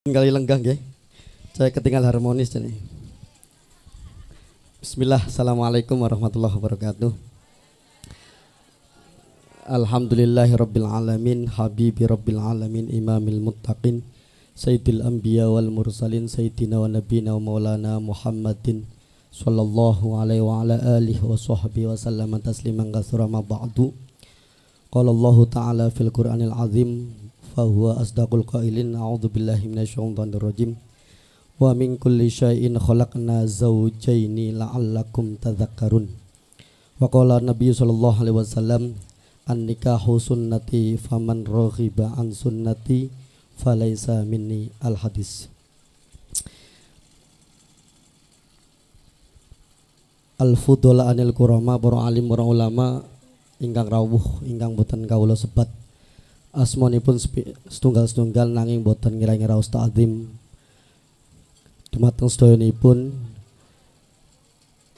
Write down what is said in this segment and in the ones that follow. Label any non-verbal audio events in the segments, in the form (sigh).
Tinggal lenggang ya. Saya ketinggal harmonis ini. Bismillah, Assalamualaikum warahmatullahi wabarakatuh. Alhamdulillahi Rabbil Alamin Habibi Rabbil Alamin Imamil Muttaqin Sayyidil Anbiya wal Mursalin Sayyidina wa Nabina wa Maulana Muhammadin Sallallahu alaihi wa ala alihi wa sahbihi wa sallam tasliman kathura ba'du Qala Allah Ta'ala fil Qur'anil Azim fahuwa asdaqul qailin a'udzu billahi minasyaitonir wa min kulli syai'in khalaqna zawjaini la'allakum tadhakkarun wa nabi sallallahu alaihi wasallam an-nikahu sunnati faman raghiba an sunnati falaisa minni al-hadis al-fudul anil kurama para alim ulama ingkang rawuh ingkang boten kawula sebat asmanipun setunggal-setunggal nanging boten ngira-ngira ngira-ngira Ustaz Azim dumateng sedoyonipun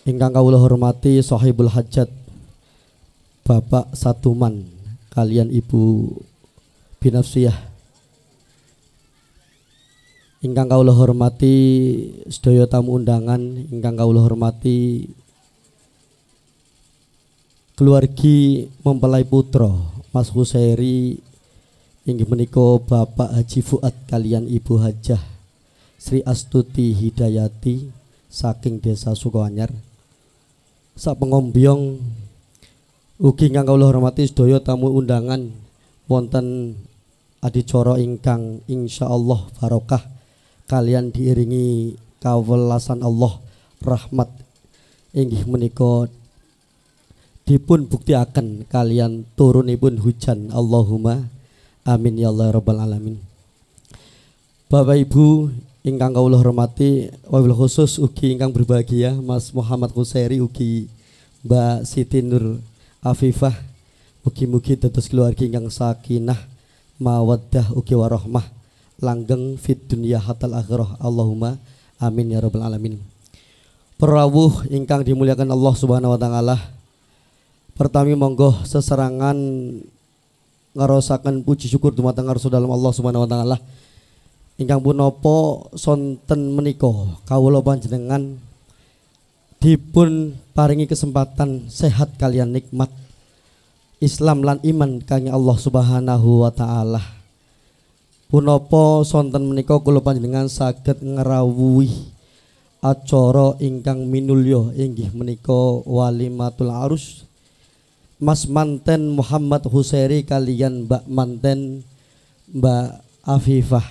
ingkang kawula hormati Sahibul Hajat Bapak Satuman kalian Ibu Binafsiyah ingkang kawula hormati sedaya tamu undangan ingkang kawula hormati Keluarga mempelai putra Mas Husairi ingin menikah Bapak Haji Fuad kalian Ibu Hajah Sri Astuti Hidayati saking Desa Sukanyar sak pengombyong ugi ingkang kawula hormati sedaya tamu undangan wonten adicara ingkang insyaallah barokah kalian diiringi kawelasan Allah rahmat inggih menika dipun buktiakan kalian turun ibun hujan Allahumma amin ya Allah rabbal alamin Bapak Ibu ingkang kawula hormati wabil khusus ugi ingkang berbahagia Mas Muhammad Kuseri, ugi Mbak Siti Nur Afifah uki mugi tetes keluarga ingkang sakinah mawaddah ugi warahmah langgeng fit dunia hatal akhirah Allahumma amin ya rabbal alamin Perawuh ingkang dimuliakan Allah Subhanahu wa taala Pertami monggo seserangan ngarosakan puji syukur dumateng ngarsa dalam Allah Subhanahu wa taala. Ingkang punopo sonten meniko kawula panjenengan dipun paringi kesempatan sehat kalian nikmat Islam lan iman kangge Allah Subhanahu wa taala. punopo sonten meniko kula panjenengan sakit ngerawui acoro ingkang minulio inggih meniko walimatul arus Mas Manten Muhammad Huseri, kalian Mbak Manten Mbak Afifah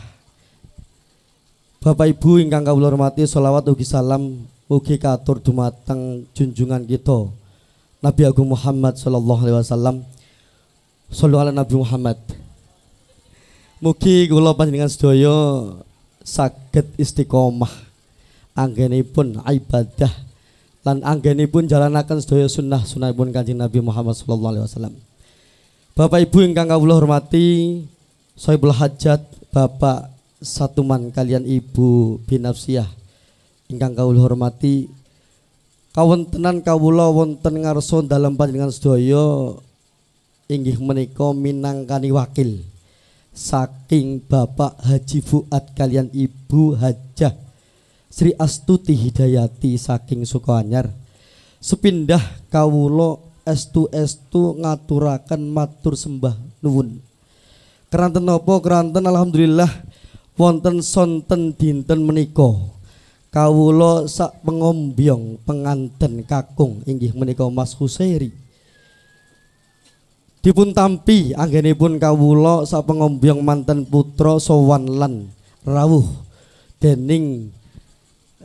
Bapak Ibu ingkang kawula hormati selawat ugi salam ugi katur dumateng junjungan kita Nabi Agung Muhammad sallallahu alaihi wasallam sallallahu ala Nabi Muhammad Mugi kula panjenengan sedaya saged istiqomah anggenipun ibadah lan pun jalanakan sedaya sunnah sunnah pun Kanjeng Nabi Muhammad sallallahu alaihi wasallam. Bapak Ibu yang kangga Allah hormati, Soibul Hajat Bapak Satuman kalian Ibu yang ingkang Allah hormati kawan tenan kau wonten ngarsa dalam panjenengan sedaya inggih menika minangkani wakil saking Bapak Haji Fuad kalian Ibu Hajah Sri Astuti Hidayati saking Sukoanyar sepindah kawulo estu-estu ngaturakan matur sembah nuwun keranten nopo keranten alhamdulillah wonten sonten dinten meniko kawulo sak pengombyong penganten kakung inggih meniko Mas Husairi dipun tampi anggenipun kawulo sak pengombyong manten putra sowan lan rawuh dening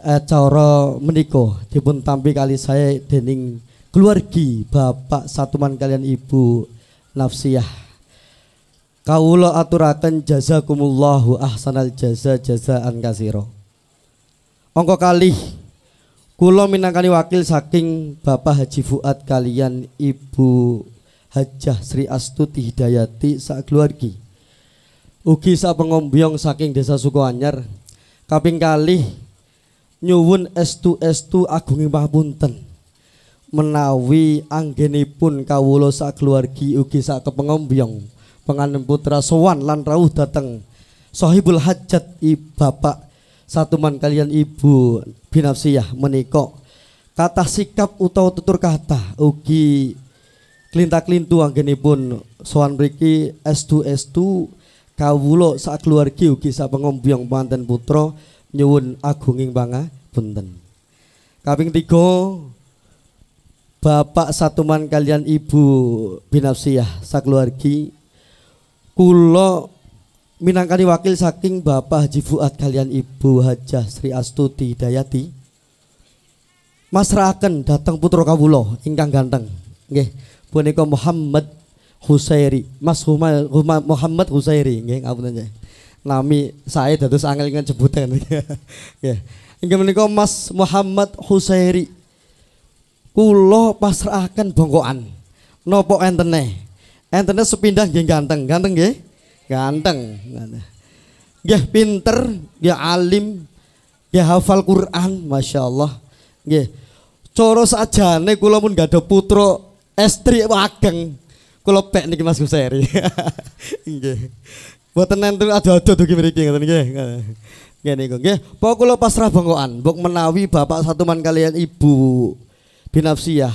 acara eh, meniko dipun tampi kali saya dening keluargi Bapak satuman kalian Ibu Nafsiyah Kaulo aturakan jazakumullahu ahsanal jaza an kasiro Ongko kali Kulo minangkani wakil saking Bapak Haji Fuad kalian Ibu Hajah Sri Astuti Hidayati sak keluargi Ugi sak pengombyong saking desa Sukoanyar Kaping kali nyuwun s2 s2 estu agunging pamunten menawi pun anggenipun sak keluargi ugi sakepengombyong penganem putra soan lan rawuh dateng Sohibul Hajat i Bapak satu man kalian Ibu Binafsiyah menikok kata sikap utawa tutur kata ugi klinta-klintu anggenipun sowan 2 estu estu sak keluargi ugi sapengombyong penganem putra nyuwun agunging punten Kaping tiga Bapak satuman kalian Ibu Binafsiyah sakluargi. Kulo minangkani wakil saking Bapak Haji Fuad kalian Ibu Hajah Sri Astuti Dayati masrahaken datang putro kabulo ingkang ganteng nggih punika Muhammad Husairi Mas Muhammad Husairi nggih ngapunten nggih nami saya dados angel jebutan, (laughs) ya. hingga ya. menikah Mas Muhammad Husairi. Kulo pasrahkan bongkoan. Nopo entene? Entene sepindah geng ganteng, ganteng ya Ganteng. ya pinter, ya alim, ya hafal Quran, Masya Allah. ya Coro nih kulo pun gak ada putro, estri wageng Kulo pek nih Mas Husairi. (laughs) buat nenten tuh ada dugi mriki ngoten nggih. Ngene iku nggih. Pokok kula pasrah bengkokan, mbok menawi Bapak Satuman kalian Ibu Binafsiyah.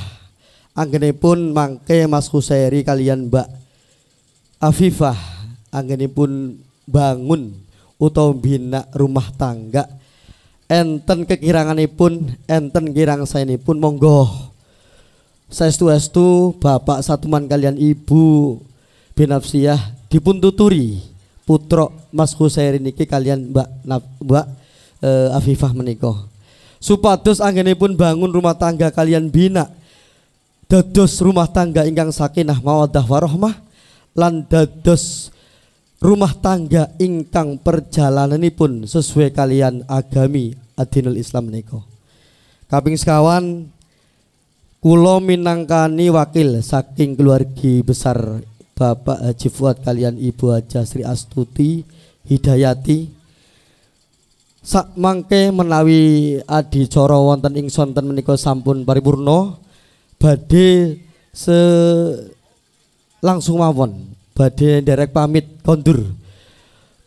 Anggenipun mangke Mas Kuseri kalian Mbak Afifah anggenipun bangun utawa bina rumah tangga enten kekiranganipun enten kirang pun monggo saestu-estu Bapak Satuman kalian Ibu Binafsiyah dipuntuturi putra Mas Husairi niki kalian Mbak Mbak uh, Afifah menikah. Supados anggenipun bangun rumah tangga kalian bina dados rumah tangga ingkang sakinah mawaddah warahmah lan dados rumah tangga ingkang perjalananipun sesuai kalian agami adinul Islam niko. Kaping sekawan kulo minangkani wakil saking keluarga besar Bapak Haji Fuad kalian Ibu Haja Sri Astuti Hidayati sak mangke menawi adi cara wonten ing sonten menika sampun Bariburno badhe se langsung mawon badhe derek pamit kondur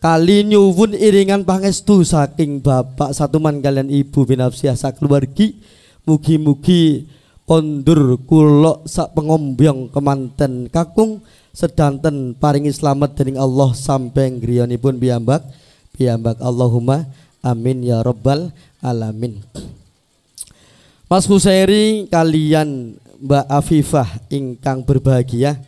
kali nyuwun iringan pangestu saking Bapak Satuman kalian Ibu Binafsiah keluargi mugi-mugi kondur kulok sak pengombyong kemanten kakung sedanten paringi selamat dening Allah sampeng pun biambak biambak Allahumma amin ya robbal alamin Mas Huseri kalian Mbak Afifah ingkang berbahagia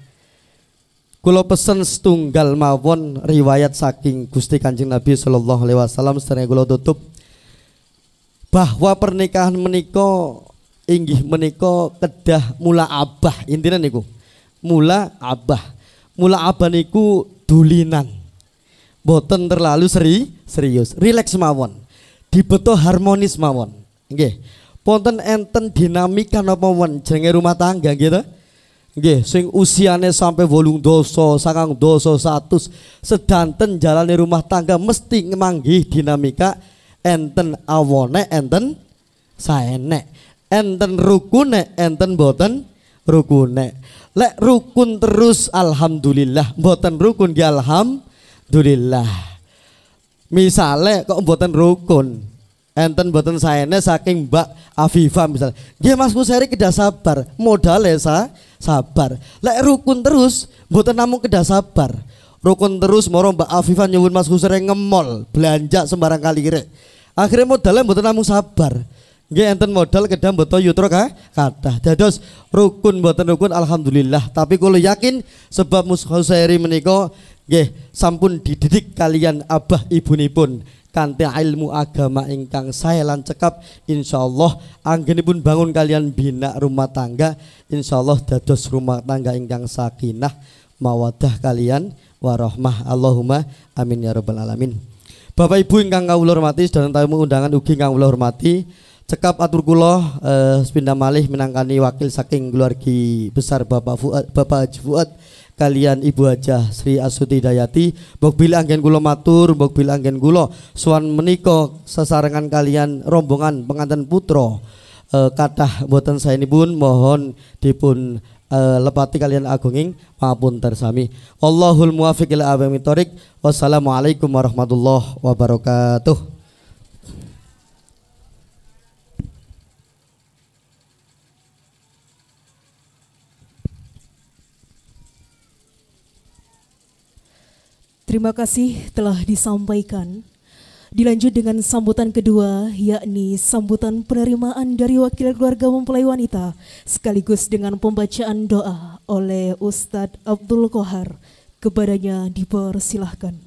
Kulo pesen setunggal mawon riwayat saking Gusti Kanjeng Nabi Sallallahu Alaihi Wasallam sedang kulo tutup bahwa pernikahan meniko inggih menika kedah mula abah intinya niku mula abah mula abah niku dulinan boten terlalu seri serius rileks mawon dibeto harmonis mawon nggih ponten enten dinamika napa mawon jenenge rumah tangga gitu nggih sing usiane sampai wolung doso sangang doso satu sedanten jalani rumah tangga mesti ngemanggih dinamika enten awone enten saenek enten rukune enten boten rukune lek rukun terus alhamdulillah boten rukun ya alhamdulillah misale kok boten rukun enten boten sayene saking Mbak Afifa Misal, dia Mas Musari kedah sabar modal sa sabar lek rukun terus boten namung kedah sabar rukun terus moro Mbak Afifa nyuwun Mas Husere ngemol belanja sembarang kali kira akhirnya modalnya boten namung sabar Nggih enten modal kedah mboten yutro ka kathah. Dados rukun mboten rukun alhamdulillah. Tapi kalau yakin sebab Mus Husairi menika nggih sampun dididik kalian abah ibunipun kanthi ilmu agama ingkang saya lan cekap insyaallah anggenipun bangun kalian bina rumah tangga insyaallah dados rumah tangga ingkang sakinah mawadah kalian warahmah Allahumma amin ya robbal alamin Bapak Ibu ingkang kawula hormati dan tamu undangan ugi ingkang kawula hormati Cekap atur kula eh, sepindah malih menangkani wakil saking keluarga besar Bapak Fuad, Bapak Haji Fuad kalian Ibu Hajah Sri Asuti Dayati mbok bil anggen kula matur mbok bil anggen kula suan menika sesarengan kalian rombongan penganten putra eh, kathah ini pun mohon dipun Uh, lepati kalian agunging maupun tersami. Allahul muwafiq ila Wassalamualaikum warahmatullahi wabarakatuh. Terima kasih telah disampaikan. Dilanjut dengan sambutan kedua, yakni sambutan penerimaan dari Wakil Keluarga Mempelai Wanita, sekaligus dengan pembacaan doa oleh Ustadz Abdul Kohar. Kepadanya dipersilahkan.